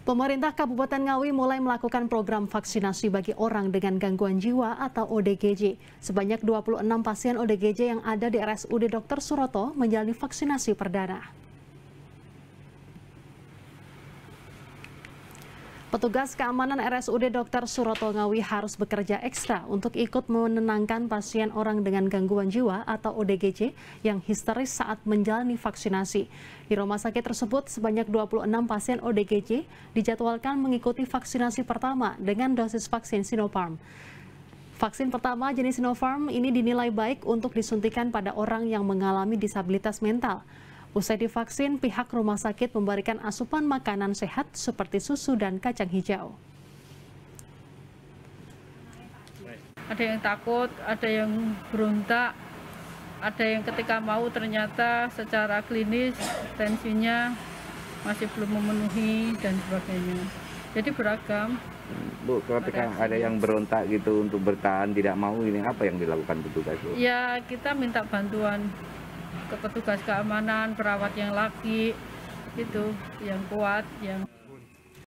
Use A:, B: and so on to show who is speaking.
A: Pemerintah Kabupaten Ngawi mulai melakukan program vaksinasi bagi orang dengan gangguan jiwa atau ODGJ. Sebanyak 26 pasien ODGJ yang ada di RSUD Dr. Suroto menjalani vaksinasi perdana. Petugas keamanan RSUD Dr. Suroto Ngawi harus bekerja ekstra untuk ikut menenangkan pasien orang dengan gangguan jiwa atau ODGJ yang histeris saat menjalani vaksinasi. Di rumah sakit tersebut, sebanyak 26 pasien ODGJ dijadwalkan mengikuti vaksinasi pertama dengan dosis vaksin Sinopharm. Vaksin pertama jenis Sinopharm ini dinilai baik untuk disuntikan pada orang yang mengalami disabilitas mental. Usai divaksin, pihak rumah sakit memberikan asupan makanan sehat seperti susu dan kacang hijau. Ada
B: yang takut, ada yang berontak, ada yang ketika mau ternyata secara klinis tensinya masih belum memenuhi dan sebagainya. Jadi beragam.
C: Bu, ketika ada, ada yang berontak gitu untuk bertahan tidak mau ini apa yang dilakukan petugas?
B: Ya, kita minta bantuan ke petugas keamanan perawat yang laki itu yang kuat yang